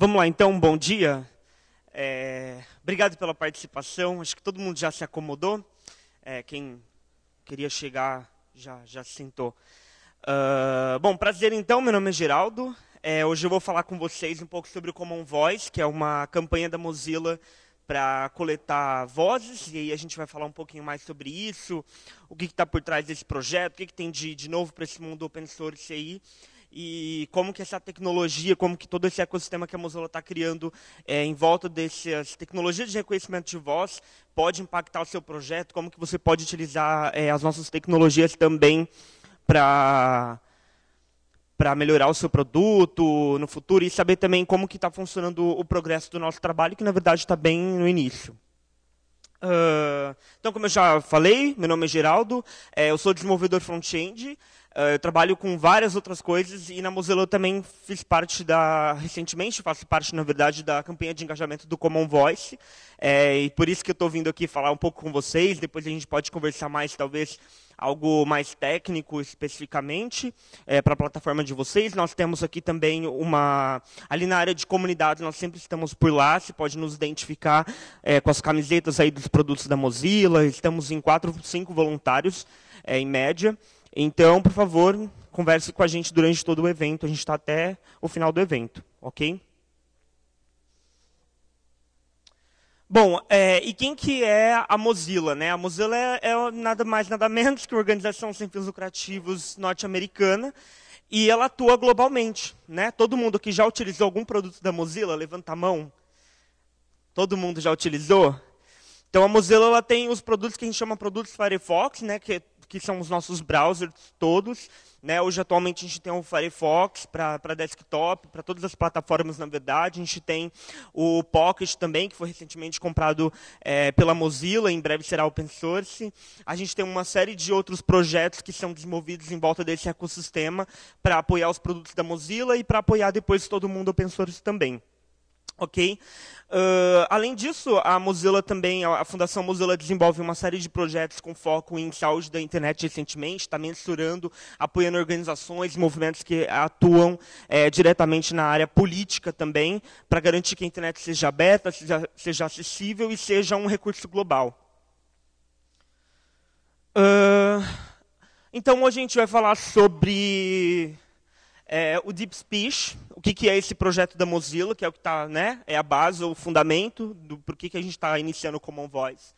Vamos lá, então, bom dia. É, obrigado pela participação. Acho que todo mundo já se acomodou. É, quem queria chegar já, já se sentou. Uh, bom, prazer então, meu nome é Geraldo. É, hoje eu vou falar com vocês um pouco sobre o Common Voice, que é uma campanha da Mozilla para coletar vozes, e aí a gente vai falar um pouquinho mais sobre isso, o que está por trás desse projeto, o que, que tem de, de novo para esse mundo open source aí e como que essa tecnologia, como que todo esse ecossistema que a Mozilla está criando é, em volta dessas tecnologias de reconhecimento de voz pode impactar o seu projeto, como que você pode utilizar é, as nossas tecnologias também para para melhorar o seu produto no futuro e saber também como que está funcionando o progresso do nosso trabalho, que na verdade está bem no início. Uh, então, como eu já falei, meu nome é Geraldo, é, eu sou desenvolvedor front-end, uh, eu trabalho com várias outras coisas e na Mozilla eu também fiz parte da, recentemente, faço parte, na verdade, da campanha de engajamento do Common Voice, é, e por isso que eu estou vindo aqui falar um pouco com vocês, depois a gente pode conversar mais, talvez, algo mais técnico especificamente é, para a plataforma de vocês. Nós temos aqui também uma. Ali na área de comunidades, nós sempre estamos por lá. Você pode nos identificar é, com as camisetas aí dos produtos da Mozilla. Estamos em quatro, cinco voluntários, é, em média. Então, por favor, converse com a gente durante todo o evento. A gente está até o final do evento, ok? Bom, é, e quem que é a Mozilla? Né? A Mozilla é, é nada mais, nada menos que uma organização sem fins lucrativos norte-americana e ela atua globalmente. Né? Todo mundo que já utilizou algum produto da Mozilla, levanta a mão. Todo mundo já utilizou? Então a Mozilla ela tem os produtos que a gente chama produtos Firefox, né, que é que são os nossos browsers todos. Né? Hoje, atualmente, a gente tem o Firefox para desktop, para todas as plataformas, na verdade. A gente tem o Pocket também, que foi recentemente comprado é, pela Mozilla, em breve será open source. A gente tem uma série de outros projetos que são desenvolvidos em volta desse ecossistema para apoiar os produtos da Mozilla e para apoiar depois todo mundo open source também. Ok? Uh, além disso, a Mozilla também, a Fundação Mozilla desenvolve uma série de projetos com foco em saúde da internet recentemente, está mensurando, apoiando organizações, e movimentos que atuam é, diretamente na área política também, para garantir que a internet seja aberta, seja, seja acessível e seja um recurso global. Uh, então, hoje a gente vai falar sobre é, o Deep Speech, o que, que, é esse projeto da Mozilla, que é o que está, né, é a base, o fundamento do por que, que a gente está iniciando o Common Voice.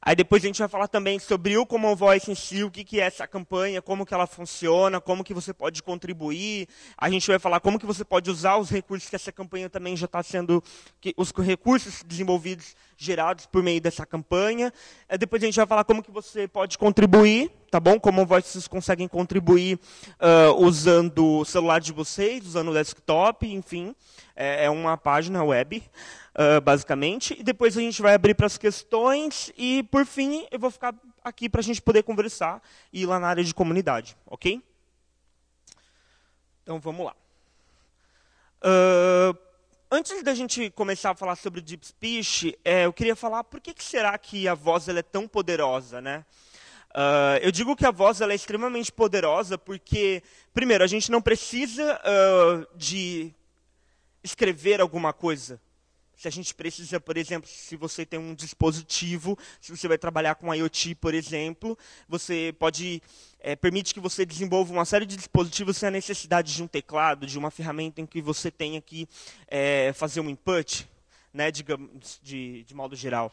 Aí depois a gente vai falar também sobre o Common Voice em si, o que, que é essa campanha, como que ela funciona, como que você pode contribuir. A gente vai falar como que você pode usar os recursos que essa campanha também já está sendo, que, os recursos desenvolvidos gerados por meio dessa campanha. É, depois a gente vai falar como que você pode contribuir, tá bom? Como vocês conseguem contribuir uh, usando o celular de vocês, usando o desktop, enfim. É, é uma página web, uh, basicamente. E depois a gente vai abrir para as questões e, por fim, eu vou ficar aqui para a gente poder conversar e ir lá na área de comunidade, ok? Então, vamos lá. Uh, Antes da gente começar a falar sobre o deep speech, é, eu queria falar por que, que será que a voz ela é tão poderosa, né? Uh, eu digo que a voz ela é extremamente poderosa porque, primeiro, a gente não precisa uh, de escrever alguma coisa se a gente precisa, por exemplo, se você tem um dispositivo, se você vai trabalhar com IoT, por exemplo, você pode é, permite que você desenvolva uma série de dispositivos sem a necessidade de um teclado, de uma ferramenta em que você tenha que é, fazer um input, né, digamos, de, de modo geral.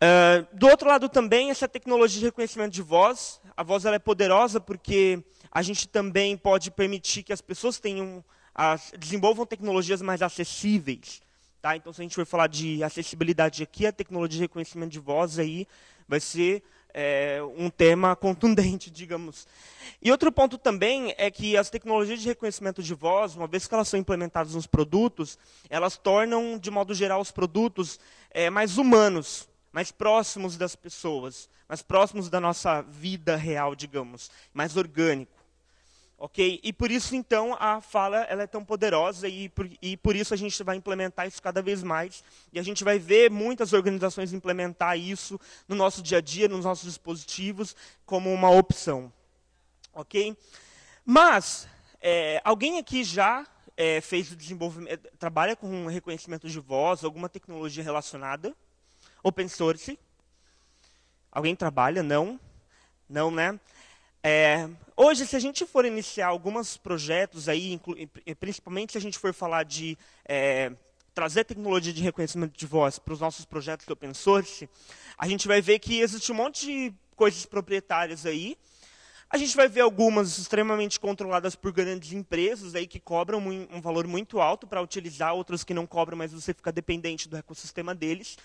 Uh, do outro lado também, essa tecnologia de reconhecimento de voz, a voz ela é poderosa porque a gente também pode permitir que as pessoas tenham, as, desenvolvam tecnologias mais acessíveis. Tá? Então, se a gente for falar de acessibilidade aqui, a tecnologia de reconhecimento de voz aí vai ser é, um tema contundente, digamos. E outro ponto também é que as tecnologias de reconhecimento de voz, uma vez que elas são implementadas nos produtos, elas tornam, de modo geral, os produtos é, mais humanos, mais próximos das pessoas, mais próximos da nossa vida real, digamos, mais orgânico. Ok? E por isso, então, a fala ela é tão poderosa e por, e por isso a gente vai implementar isso cada vez mais. E a gente vai ver muitas organizações implementar isso no nosso dia a dia, nos nossos dispositivos, como uma opção. Ok? Mas, é, alguém aqui já é, fez o desenvolvimento, trabalha com reconhecimento de voz, alguma tecnologia relacionada? Open source? Alguém trabalha? Não? Não, né? É, hoje, se a gente for iniciar alguns projetos aí, principalmente se a gente for falar de é, trazer tecnologia de reconhecimento de voz para os nossos projetos de open source, a gente vai ver que existe um monte de coisas proprietárias aí. A gente vai ver algumas extremamente controladas por grandes empresas aí que cobram um valor muito alto para utilizar, outras que não cobram, mas você fica dependente do ecossistema deles.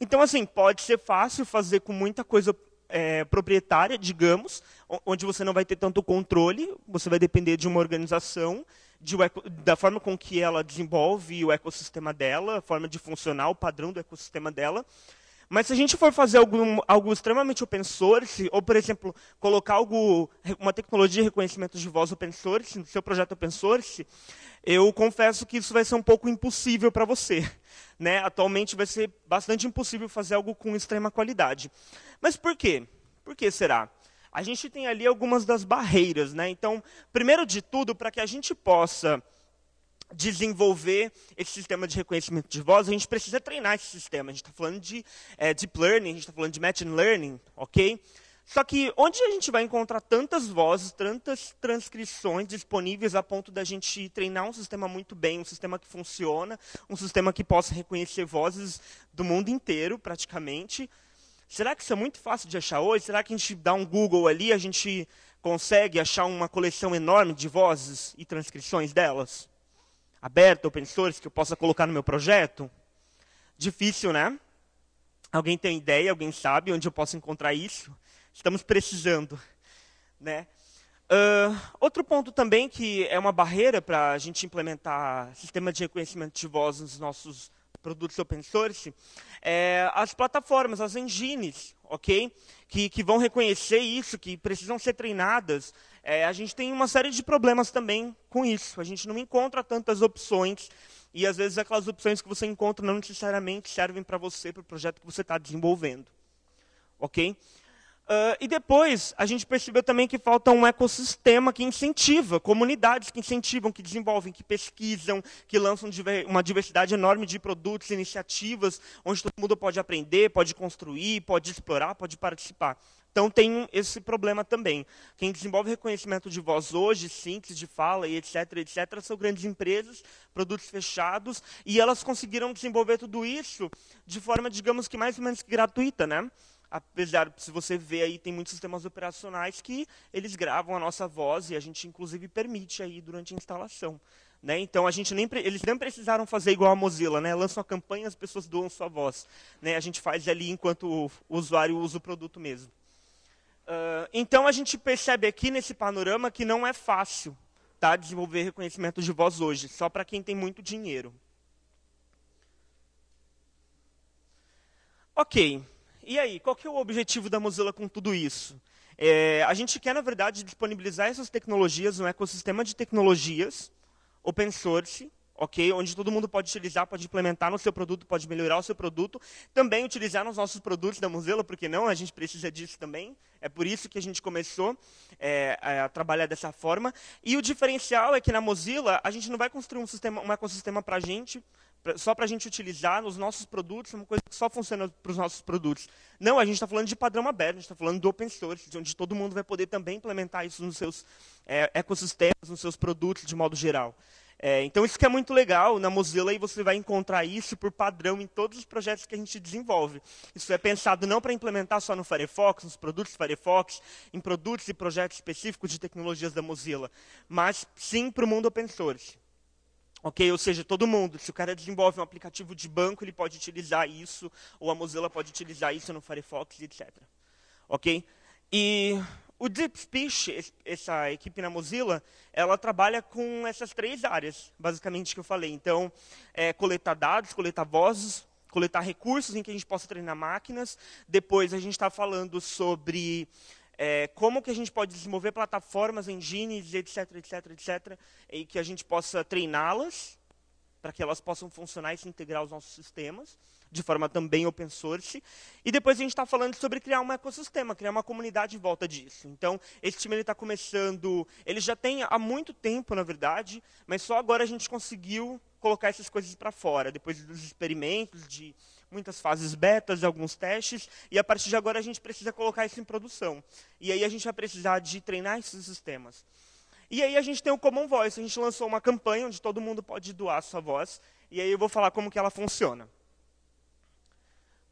Então, assim, pode ser fácil fazer com muita coisa é, proprietária, digamos, onde você não vai ter tanto controle, você vai depender de uma organização, de, da forma com que ela desenvolve o ecossistema dela, a forma de funcionar, o padrão do ecossistema dela. Mas se a gente for fazer algo extremamente open source, ou, por exemplo, colocar algo, uma tecnologia de reconhecimento de voz open source, no seu projeto open source, eu confesso que isso vai ser um pouco impossível para você. Né? Atualmente vai ser bastante impossível fazer algo com extrema qualidade. Mas por quê? Por que será? A gente tem ali algumas das barreiras. Né? Então, primeiro de tudo, para que a gente possa desenvolver esse sistema de reconhecimento de voz, a gente precisa treinar esse sistema. A gente está falando de é, deep learning, a gente está falando de machine learning, ok? Só que onde a gente vai encontrar tantas vozes, tantas transcrições disponíveis a ponto da gente treinar um sistema muito bem, um sistema que funciona, um sistema que possa reconhecer vozes do mundo inteiro, praticamente? Será que isso é muito fácil de achar hoje? Será que a gente dá um Google ali, a gente consegue achar uma coleção enorme de vozes e transcrições delas? aberta, open source, que eu possa colocar no meu projeto? Difícil, né? Alguém tem ideia, alguém sabe onde eu posso encontrar isso? Estamos precisando. Né? Uh, outro ponto também que é uma barreira para a gente implementar sistema de reconhecimento de voz nos nossos produtos open source, é, as plataformas, as engines, ok? Que, que vão reconhecer isso, que precisam ser treinadas. É, a gente tem uma série de problemas também com isso. A gente não encontra tantas opções e às vezes aquelas opções que você encontra não necessariamente servem para você, para o projeto que você está desenvolvendo, ok? Uh, e depois a gente percebeu também que falta um ecossistema que incentiva, comunidades que incentivam, que desenvolvem, que pesquisam, que lançam uma diversidade enorme de produtos, iniciativas, onde todo mundo pode aprender, pode construir, pode explorar, pode participar. Então tem esse problema também. Quem desenvolve reconhecimento de voz hoje, síntese de fala e etc, etc, são grandes empresas, produtos fechados, e elas conseguiram desenvolver tudo isso de forma, digamos que mais ou menos gratuita, né? apesar se você vê aí tem muitos sistemas operacionais que eles gravam a nossa voz e a gente inclusive permite aí durante a instalação né? Então a gente nem eles nem precisaram fazer igual a Mozilla, né? Lança uma campanha, as pessoas doam sua voz, né? A gente faz ali enquanto o usuário usa o produto mesmo. Uh, então a gente percebe aqui nesse panorama que não é fácil, tá? Desenvolver reconhecimento de voz hoje, só para quem tem muito dinheiro. Ok. E aí, qual que é o objetivo da Mozilla com tudo isso? É, a gente quer, na verdade, disponibilizar essas tecnologias um ecossistema de tecnologias open source, ok? Onde todo mundo pode utilizar, pode implementar no seu produto, pode melhorar o seu produto, também utilizar nos nossos produtos da Mozilla, porque não? A gente precisa disso também. É por isso que a gente começou é, a trabalhar dessa forma. E o diferencial é que na Mozilla a gente não vai construir um, sistema, um ecossistema para a gente, só para a gente utilizar nos nossos produtos, é uma coisa que só funciona para os nossos produtos. Não, a gente está falando de padrão aberto, a gente está falando do open source, de onde todo mundo vai poder também implementar isso nos seus é, ecossistemas, nos seus produtos de modo geral. É, então, isso que é muito legal, na Mozilla aí você vai encontrar isso por padrão em todos os projetos que a gente desenvolve. Isso é pensado não para implementar só no Firefox, nos produtos Firefox, em produtos e projetos específicos de tecnologias da Mozilla, mas sim para o mundo open source. Ok? Ou seja, todo mundo. Se o cara desenvolve um aplicativo de banco, ele pode utilizar isso, ou a Mozilla pode utilizar isso no Firefox, etc. Ok? E o Deep Speech, essa equipe na Mozilla, ela trabalha com essas três áreas, basicamente, que eu falei. Então, é, coletar dados, coletar vozes, coletar recursos em que a gente possa treinar máquinas. Depois, a gente está falando sobre é, como que a gente pode desenvolver plataformas, engines, etc, etc, etc, e que a gente possa treiná-las para que elas possam funcionar e se integrar aos nossos sistemas, de forma também open source. E depois a gente está falando sobre criar um ecossistema, criar uma comunidade em volta disso. Então, esse time está começando, ele já tem há muito tempo, na verdade, mas só agora a gente conseguiu colocar essas coisas para fora, depois dos experimentos de muitas fases betas, alguns testes, e a partir de agora a gente precisa colocar isso em produção. E aí a gente vai precisar de treinar esses sistemas. E aí a gente tem o Common Voice, a gente lançou uma campanha onde todo mundo pode doar a sua voz, e aí eu vou falar como que ela funciona.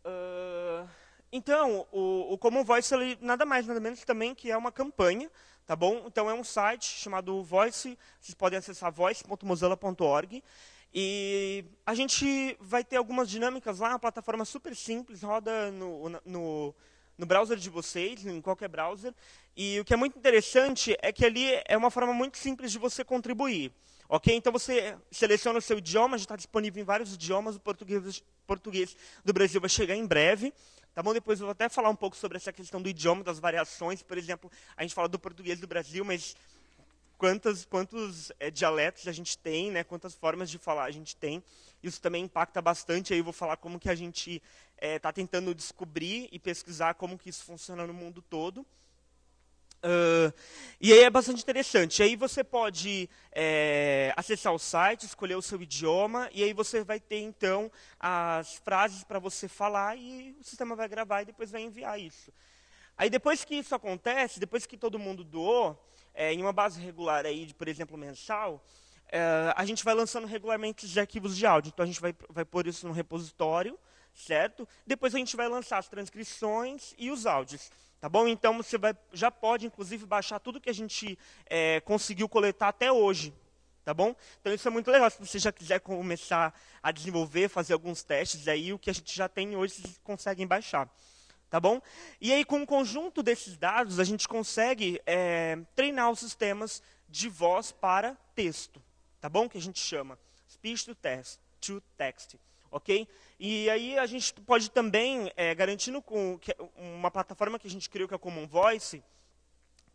Uh, então, o, o, Common Voice, ele, nada mais, nada menos também que é uma campanha, tá bom? Então é um site chamado Voice, vocês podem acessar voice.mozilla.org, e a gente vai ter algumas dinâmicas lá, uma plataforma é super simples, roda no, no, no browser de vocês, em qualquer browser. E o que é muito interessante é que ali é uma forma muito simples de você contribuir. Ok? Então você seleciona o seu idioma, já está disponível em vários idiomas, o português, português do Brasil vai chegar em breve. Tá bom? Depois eu vou até falar um pouco sobre essa questão do idioma, das variações. Por exemplo, a gente fala do português do Brasil, mas quantas, quantos é, dialetos a gente tem, né, quantas formas de falar a gente tem. Isso também impacta bastante. Aí eu vou falar como que a gente está eh, é, tentando descobrir e pesquisar como que isso funciona no mundo todo. Uh, e aí é bastante interessante. Aí você pode é, acessar o site, escolher o seu idioma, e aí você vai ter então as frases para você falar e o sistema vai gravar e depois vai enviar isso. Aí depois que isso acontece, depois que todo mundo doou, é, em uma base regular aí, de, por exemplo, mensal, é, a gente vai lançando regularmente os arquivos de áudio. Então a gente vai, vai pôr isso no repositório, certo? Depois a gente vai lançar as transcrições e os áudios. Tá bom? Então você vai, já pode, inclusive, baixar tudo que a gente é, conseguiu coletar até hoje. Tá bom? Então isso é muito legal. Se você já quiser começar a desenvolver, fazer alguns testes aí, o que a gente já tem hoje, vocês conseguem baixar. Tá bom? E aí, com o um conjunto desses dados, a gente consegue é, treinar os sistemas de voz para texto. Tá bom? Que a gente chama speech to text. To text ok? E aí a gente pode também, é, garantindo com uma plataforma que a gente criou, que é a Common Voice,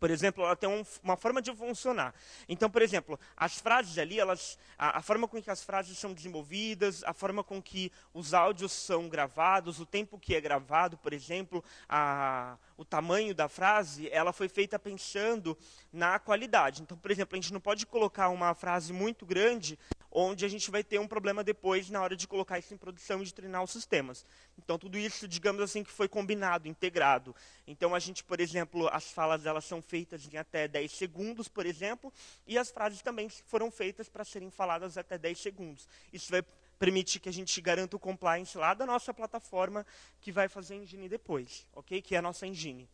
por exemplo, ela tem um, uma forma de funcionar. Então, por exemplo, as frases ali, elas, a, a, forma com que as frases são desenvolvidas, a forma com que os áudios são gravados, o tempo que é gravado, por exemplo, a, o tamanho da frase, ela foi feita pensando na qualidade. Então, por exemplo, a gente não pode colocar uma frase muito grande onde a gente vai ter um problema depois na hora de colocar isso em produção e de treinar os sistemas. Então, tudo isso, digamos assim, que foi combinado, integrado. Então, a gente, por exemplo, as falas elas são feitas em até 10 segundos, por exemplo, e as frases também foram feitas para serem faladas até 10 segundos. Isso vai permitir que a gente garanta o compliance lá da nossa plataforma que vai fazer a engine depois, ok? Que é a nossa engine.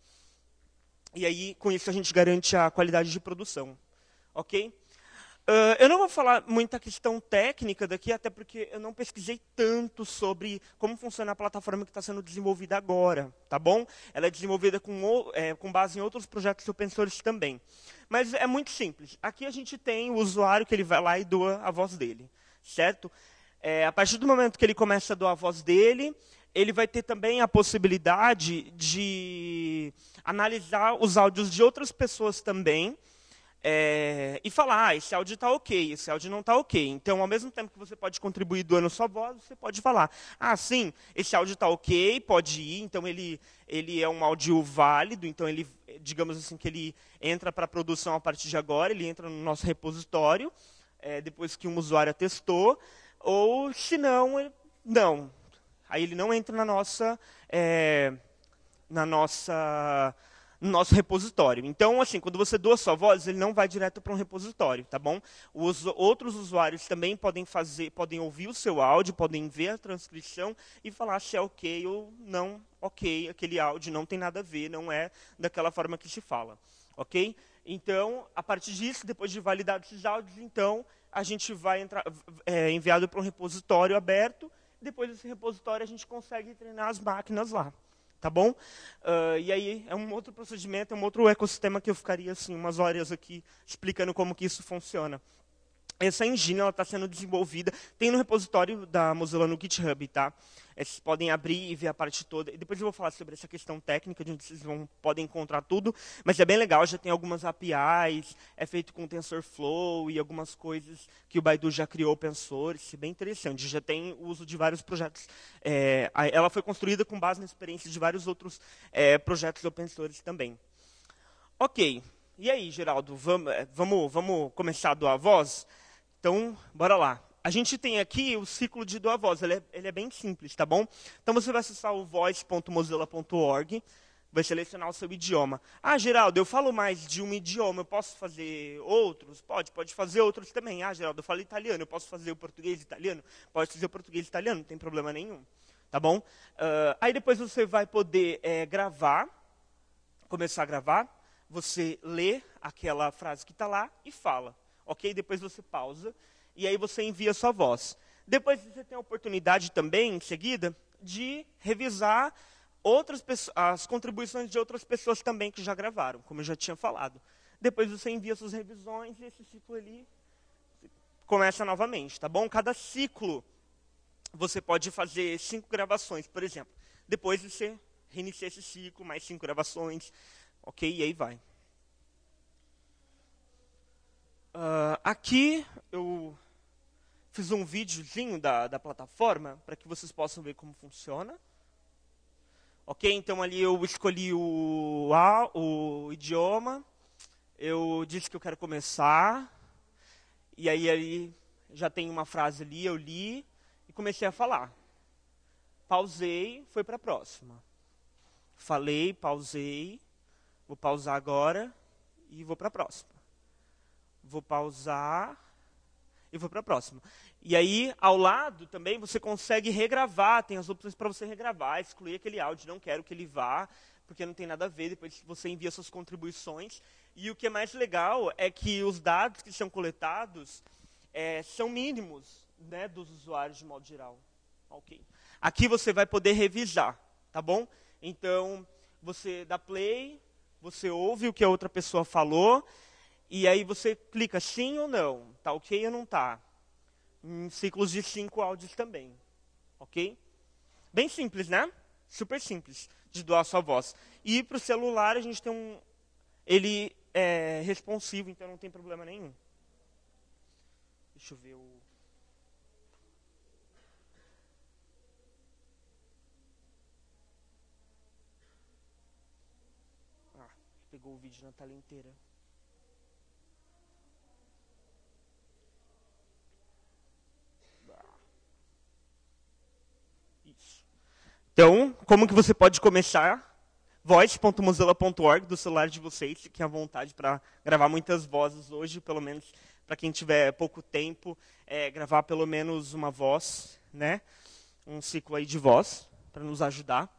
E aí, com isso, a gente garante a qualidade de produção, ok? Uh, eu não vou falar muita questão técnica daqui, até porque eu não pesquisei tanto sobre como funciona a plataforma que está sendo desenvolvida agora, tá bom? Ela é desenvolvida com, é, com base em outros projetos open source também. Mas é muito simples. Aqui a gente tem o usuário que ele vai lá e doa a voz dele, certo? É, a partir do momento que ele começa a doar a voz dele, ele vai ter também a possibilidade de analisar os áudios de outras pessoas também, é, e falar, ah, esse áudio está ok, esse áudio não está ok. Então, ao mesmo tempo que você pode contribuir doando sua voz, você pode falar, ah, sim, esse áudio está ok, pode ir, então ele, ele é um áudio válido, então ele, digamos assim, que ele entra para produção a partir de agora, ele entra no nosso repositório, é, depois que um usuário testou, ou se não, não. Aí ele não entra na nossa... É, na nossa no nosso repositório. Então, assim, quando você doa sua voz, ele não vai direto para um repositório, tá bom? Os outros usuários também podem fazer, podem ouvir o seu áudio, podem ver a transcrição e falar se é ok ou não ok, aquele áudio não tem nada a ver, não é daquela forma que se fala, ok? Então, a partir disso, depois de validar esses áudios, então, a gente vai entrar, é enviado para um repositório aberto, depois desse repositório a gente consegue treinar as máquinas lá tá bom? Uh, e aí é um outro procedimento, é um outro ecossistema que eu ficaria assim umas horas aqui explicando como que isso funciona. Essa engine está sendo desenvolvida, tem no repositório da Mozilla no GitHub, tá? Vocês podem abrir e ver a parte toda. depois eu vou falar sobre essa questão técnica, de onde vocês vão, podem encontrar tudo. Mas é bem legal, já tem algumas APIs, é feito com TensorFlow e algumas coisas que o Baidu já criou open source, bem interessante. Já tem uso de vários projetos. É, ela foi construída com base na experiência de vários outros é, projetos open source também. Ok. E aí, Geraldo, é, vamos, vamos, começar do avós? voz? Então, bora lá. A gente tem aqui o ciclo de doa voz, ele é, ele é bem simples, tá bom? Então você vai acessar o voice.mozilla.org, vai selecionar o seu idioma. Ah, Geraldo, eu falo mais de um idioma, eu posso fazer outros? Pode, pode fazer outros também. Ah, Geraldo, eu falo italiano, eu posso fazer o português italiano? Pode fazer o português italiano, não tem problema nenhum. Tá bom? Uh, aí depois você vai poder é, gravar, começar a gravar, você lê aquela frase que está lá e fala ok? Depois você pausa e aí você envia sua voz. Depois você tem a oportunidade também, em seguida, de revisar outras as contribuições de outras pessoas também que já gravaram, como eu já tinha falado. Depois você envia suas revisões e esse ciclo ali começa novamente, tá bom? Cada ciclo você pode fazer cinco gravações, por exemplo. Depois você reinicia esse ciclo, mais cinco gravações, ok? E aí vai. Uh, aqui eu fiz um videozinho da, da plataforma para que vocês possam ver como funciona. Ok, então ali eu escolhi o, a, o idioma, eu disse que eu quero começar, e aí ali já tem uma frase ali, eu li e comecei a falar. Pausei, foi para a próxima. Falei, pausei, vou pausar agora e vou para a próxima vou pausar e vou para a próxima. E aí, ao lado também, você consegue regravar, tem as opções para você regravar, excluir aquele áudio, não quero que ele vá, porque não tem nada a ver, depois você envia suas contribuições. E o que é mais legal é que os dados que são coletados é, são mínimos né, dos usuários de modo geral. Okay. Aqui você vai poder revisar, tá bom? Então, você dá play, você ouve o que a outra pessoa falou, e aí você clica sim ou não, tá ok ou não tá. Em ciclos de cinco áudios também, ok? Bem simples, né? Super simples de doar sua voz. E para o celular a gente tem um, ele é responsivo, então não tem problema nenhum. Deixa eu ver o ah, Pegou o vídeo na tela inteira. Então, como que você pode começar? voice.mozilla.org do celular de vocês, fiquem à vontade para gravar muitas vozes hoje, pelo menos para quem tiver pouco tempo, é, gravar pelo menos uma voz, né? Um ciclo aí de voz para nos ajudar.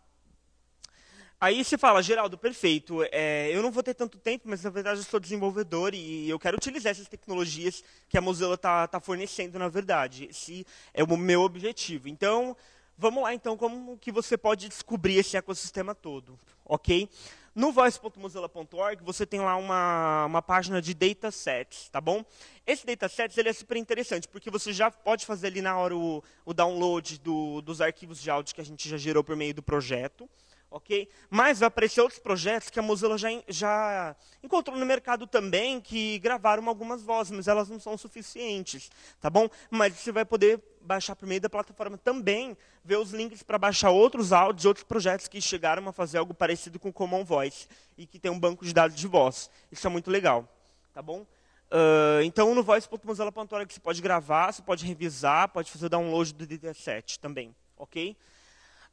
Aí você fala, Geraldo, perfeito. É, eu não vou ter tanto tempo, mas na verdade eu sou desenvolvedor e eu quero utilizar essas tecnologias que a Mozilla está tá fornecendo, na verdade. Esse é o meu objetivo. Então, Vamos lá então, como que você pode descobrir esse ecossistema todo, ok? No voice.mozilla.org você tem lá uma, uma página de datasets, tá bom? Esse datasets ele é super interessante, porque você já pode fazer ali na hora o, o download do, dos arquivos de áudio que a gente já gerou por meio do projeto, ok? Mas aparecer outros projetos que a Mozilla já, já encontrou no mercado também, que gravaram algumas vozes, mas elas não são suficientes, tá bom? Mas você vai poder baixar por meio da plataforma também, ver os links para baixar outros áudios, outros projetos que chegaram a fazer algo parecido com o Common Voice e que tem um banco de dados de voz. Isso é muito legal, tá bom? Uh, então, no voice.mozilla.org você pode gravar, você pode revisar, pode fazer download do DT7 também, ok?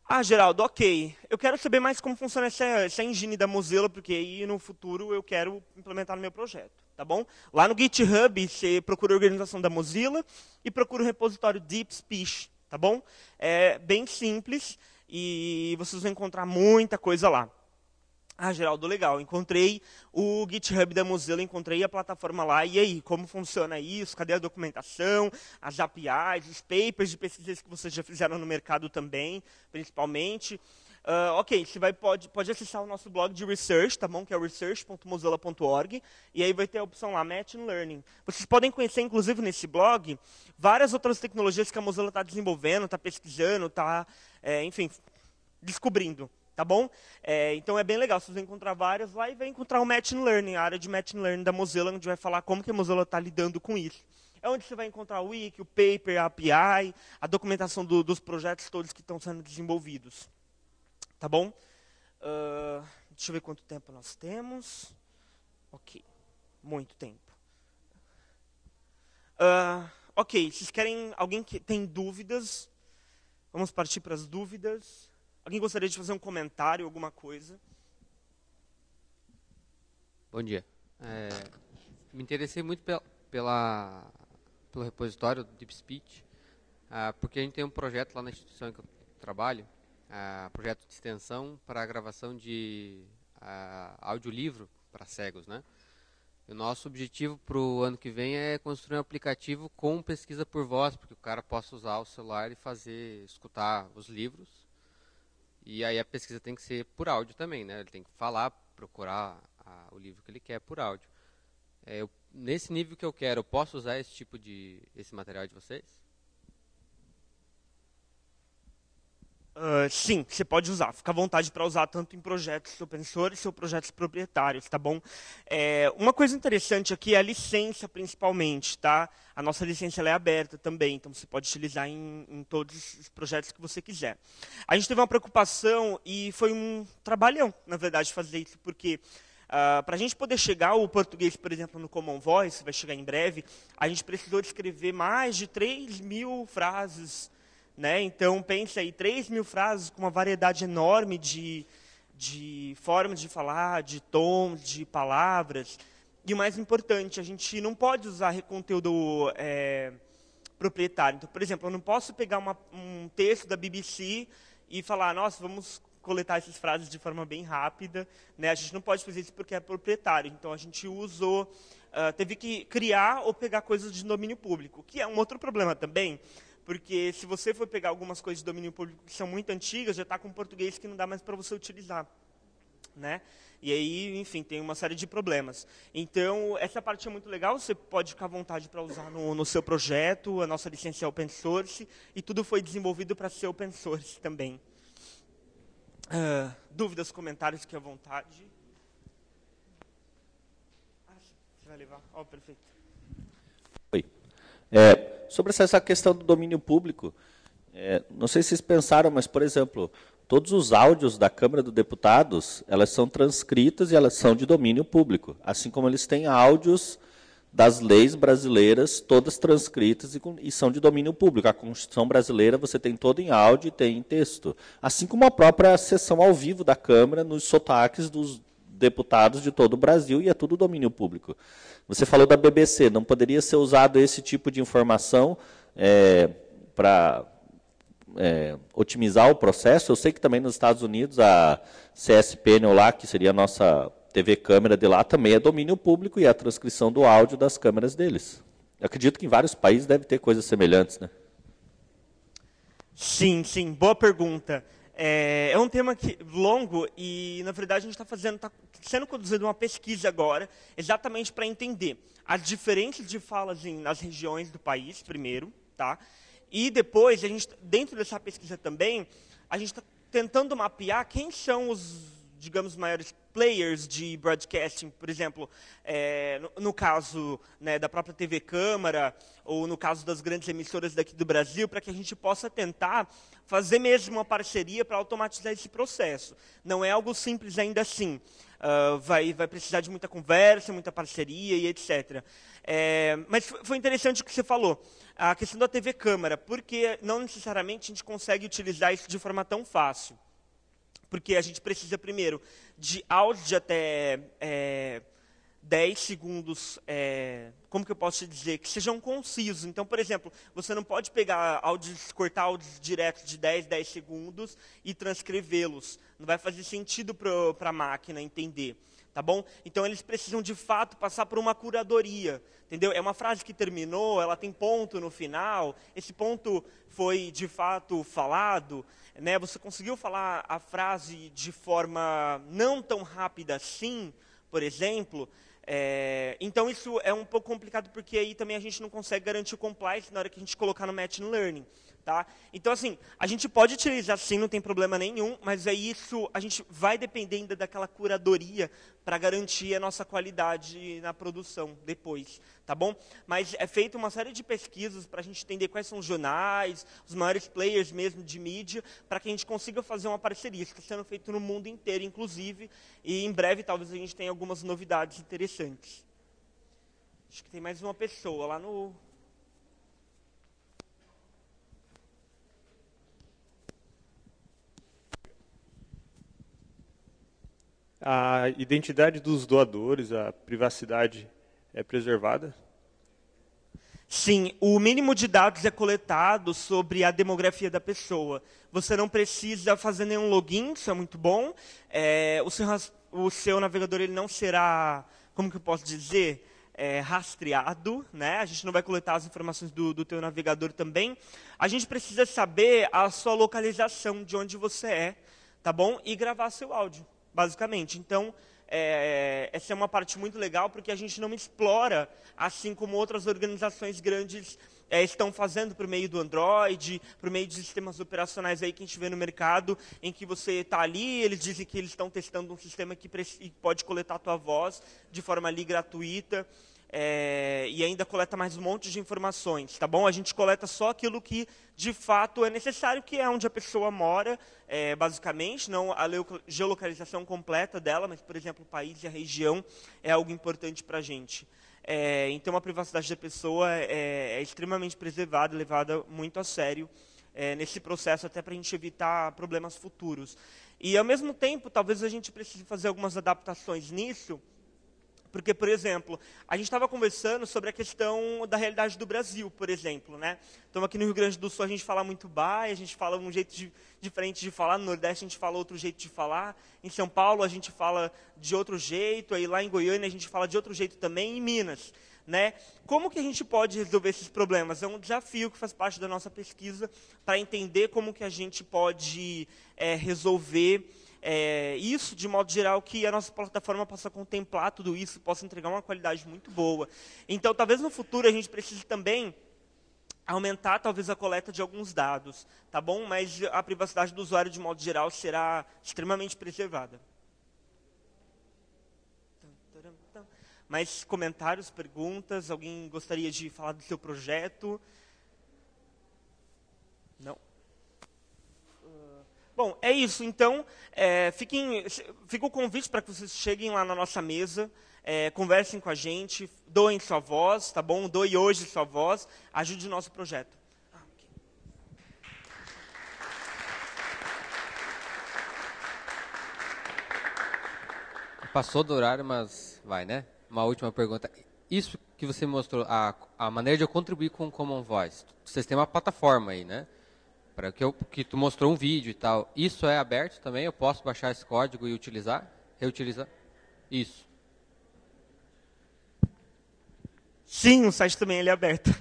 Ah, Geraldo, ok. Eu quero saber mais como funciona essa, essa engine da Mozilla, porque aí no futuro eu quero implementar no meu projeto. Tá bom? Lá no GitHub, você procura a organização da Mozilla e procura o repositório Deep Speech. Tá bom? É bem simples e vocês vão encontrar muita coisa lá. Ah, Geraldo, legal. Encontrei o GitHub da Mozilla, encontrei a plataforma lá. E aí, como funciona isso? Cadê a documentação? As APIs, os papers de pesquisas que vocês já fizeram no mercado também, principalmente. Uh, ok, você vai, pode, pode acessar o nosso blog de research, tá bom? Que é research.mozilla.org. E aí vai ter a opção lá, Machine Learning. Vocês podem conhecer, inclusive, nesse blog, várias outras tecnologias que a Mozilla está desenvolvendo, está pesquisando, está, é, enfim, descobrindo. Tá bom? É, então é bem legal, se você encontrar várias lá e vai encontrar o Machine Learning, a área de Machine Learning da Mozilla, onde vai falar como que a Mozilla está lidando com isso. É onde você vai encontrar o wiki, o paper, a API, a documentação do, dos projetos todos que estão sendo desenvolvidos. Tá bom? Uh, deixa eu ver quanto tempo nós temos. Ok, muito tempo. Uh, ok, vocês querem, alguém que tem dúvidas? Vamos partir para as dúvidas. Alguém gostaria de fazer um comentário, alguma coisa? Bom dia. É, me interessei muito pela, pela, pelo repositório do Deep Speech, ah, porque a gente tem um projeto lá na instituição em que eu trabalho, ah, projeto de extensão para a gravação de ah, audiolivro para cegos, né? O nosso objetivo para o ano que vem é construir um aplicativo com pesquisa por voz, porque o cara possa usar o celular e fazer escutar os livros e aí a pesquisa tem que ser por áudio também, né? Ele tem que falar, procurar a, o livro que ele quer por áudio. É, eu, nesse nível que eu quero, eu posso usar esse tipo de esse material de vocês? Ah, sim, você pode usar. Fica à vontade para usar tanto em projetos open source ou projetos proprietários, tá bom? É, uma coisa interessante aqui é a licença, principalmente, tá? A nossa licença é aberta também, então você pode utilizar em, em, todos os projetos que você quiser. A gente teve uma preocupação e foi um trabalhão, na verdade, fazer isso, porque uh, ah, para a gente poder chegar o português, por exemplo, no Common Voice, vai chegar em breve, a gente precisou escrever mais de 3 mil frases né? Então, pense aí, 3 mil frases com uma variedade enorme de, de formas de falar, de tom, de palavras. E o mais importante, a gente não pode usar conteúdo é, proprietário. Então, por exemplo, eu não posso pegar uma, um texto da BBC e falar, nossa, vamos coletar essas frases de forma bem rápida. Né? A gente não pode fazer isso porque é proprietário. Então, a gente usou, uh, teve que criar ou pegar coisas de domínio público, que é um outro problema também porque se você for pegar algumas coisas de domínio público que são muito antigas, já está com português que não dá mais para você utilizar. Né? E aí, enfim, tem uma série de problemas. Então, essa parte é muito legal, você pode ficar à vontade para usar no, no, seu projeto, a nossa licença é open source, e tudo foi desenvolvido para ser open source também. Uh, dúvidas, comentários, que à vontade. Ah, você vai levar? Ó, oh, perfeito. Oi. É, sobre essa questão do domínio público, é, não sei se vocês pensaram, mas, por exemplo, todos os áudios da Câmara dos Deputados, elas são transcritas e elas são de domínio público, assim como eles têm áudios das leis brasileiras, todas transcritas e, e são de domínio público. A Constituição brasileira você tem toda em áudio e tem em texto, assim como a própria sessão ao vivo da Câmara nos sotaques dos, deputados de todo o Brasil e é tudo domínio público. Você falou da BBC, não poderia ser usado esse tipo de informação é, para é, otimizar o processo? Eu sei que também nos Estados Unidos a CSPN lá, que seria a nossa TV câmera de lá, também é domínio público e é a transcrição do áudio das câmeras deles. Eu acredito que em vários países deve ter coisas semelhantes, né? Sim, sim, boa pergunta. É, é um tema que, longo e, na verdade, a gente está fazendo, está sendo conduzida uma pesquisa agora, exatamente para entender as diferenças de falas em, nas regiões do país, primeiro, tá? E depois, a gente, dentro dessa pesquisa também, a gente está tentando mapear quem são os digamos, maiores players de broadcasting, por exemplo, é, no, no, caso né, da própria TV Câmara, ou no caso das grandes emissoras daqui do Brasil, para que a gente possa tentar fazer mesmo uma parceria para automatizar esse processo. Não é algo simples ainda assim. Uh, vai, vai, precisar de muita conversa, muita parceria e etc. É, mas foi interessante o que você falou, a questão da TV Câmara, porque não necessariamente a gente consegue utilizar isso de forma tão fácil. Porque a gente precisa primeiro de áudio de até é, 10 segundos, é, como que eu posso te dizer? Que sejam concisos. Então, por exemplo, você não pode pegar áudios, cortar áudios diretos de 10, 10 segundos e transcrevê-los. Não vai fazer sentido para a máquina entender tá bom? Então eles precisam de fato passar por uma curadoria, entendeu? É uma frase que terminou, ela tem ponto no final, esse ponto foi de fato falado, né? Você conseguiu falar a frase de forma não tão rápida assim, por exemplo, é, então isso é um pouco complicado porque aí também a gente não consegue garantir o compliance na hora que a gente colocar no Machine Learning. Tá? Então, assim, a gente pode utilizar sim, não tem problema nenhum, mas é isso, a gente vai depender ainda daquela curadoria para garantir a nossa qualidade na produção depois, tá bom? Mas é feita uma série de pesquisas para a gente entender quais são os jornais, os maiores players mesmo de mídia, para que a gente consiga fazer uma parceria. Isso está sendo feito no mundo inteiro, inclusive, e em breve talvez a gente tenha algumas novidades interessantes. Acho que tem mais uma pessoa lá no a identidade dos doadores, a privacidade é preservada? Sim, o mínimo de dados é coletado sobre a demografia da pessoa. Você não precisa fazer nenhum login, isso é muito bom. É, o, seu, o, seu, navegador ele não será, como que eu posso dizer, é, rastreado. Né? A gente não vai coletar as informações do, do teu navegador também. A gente precisa saber a sua localização, de onde você é, tá bom? E gravar seu áudio basicamente. Então, é, é, essa é uma parte muito legal porque a gente não explora, assim como outras organizações grandes é, estão fazendo por meio do Android, por meio de sistemas operacionais aí que a gente vê no mercado, em que você está ali, eles dizem que eles estão testando um sistema que pode coletar a tua voz de forma ali gratuita é, e ainda coleta mais um monte de informações, tá bom? A gente coleta só aquilo que de fato é necessário, que é onde a pessoa mora, é, basicamente, não a geolocalização completa dela, mas, por exemplo, o país e a região é algo importante para a gente. É, então, a privacidade da pessoa é, é, é extremamente preservada, levada muito a sério é, nesse processo, até para a gente evitar problemas futuros. E, ao mesmo tempo, talvez a gente precise fazer algumas adaptações nisso, porque, por exemplo, a gente estava conversando sobre a questão da realidade do Brasil, por exemplo, né? Então, aqui no Rio Grande do Sul, a gente fala muito baia, a gente fala um jeito de, diferente de falar, no Nordeste a gente fala outro jeito de falar, em São Paulo a gente fala de outro jeito, aí lá em Goiânia a gente fala de outro jeito também, em Minas. Né? Como que a gente pode resolver esses problemas? É um desafio que faz parte da nossa pesquisa para entender como que a gente pode é, resolver é, isso, de modo geral, que a nossa plataforma possa contemplar tudo isso, possa entregar uma qualidade muito boa. Então, talvez no futuro a gente precise também aumentar talvez a coleta de alguns dados, tá bom? Mas a privacidade do usuário de modo geral será extremamente preservada. Mais comentários, perguntas? Alguém gostaria de falar do seu projeto? Bom, é isso. Então, é, fiquem, fica o convite para que vocês cheguem lá na nossa mesa, é, conversem com a gente, doem sua voz, tá bom? Doe hoje sua voz, ajude o nosso projeto. Ah, Passou do horário, mas vai, né? Uma última pergunta. Isso que você mostrou, a, a maneira de eu contribuir com o Common Voice. Vocês têm uma plataforma aí, né? para que, que tu mostrou um vídeo e tal. Isso é aberto também? Eu posso baixar esse código e utilizar? Reutilizar? Isso. Sim, o site também ele é aberto.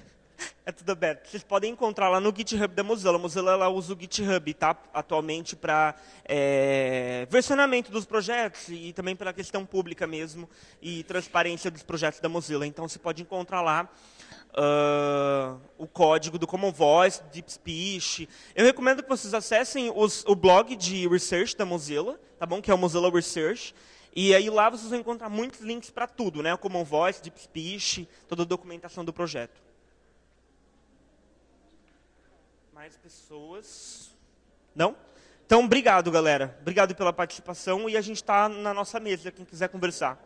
É tudo aberto. Vocês podem encontrar lá no GitHub da Mozilla. A Mozilla ela usa o GitHub tá? atualmente para é, versionamento dos projetos e também pela questão pública mesmo e transparência dos projetos da Mozilla. Então, você pode encontrar lá uh, o código do Common Voice, Deep Speech. Eu recomendo que vocês acessem os, o blog de research da Mozilla, tá bom? Que é o Mozilla Research. E aí lá vocês vão encontrar muitos links para tudo, né? O Common Voice, Deep Speech, toda a documentação do projeto. Mais pessoas? Não? Então, obrigado, galera. Obrigado pela participação e a gente está na nossa mesa, quem quiser conversar.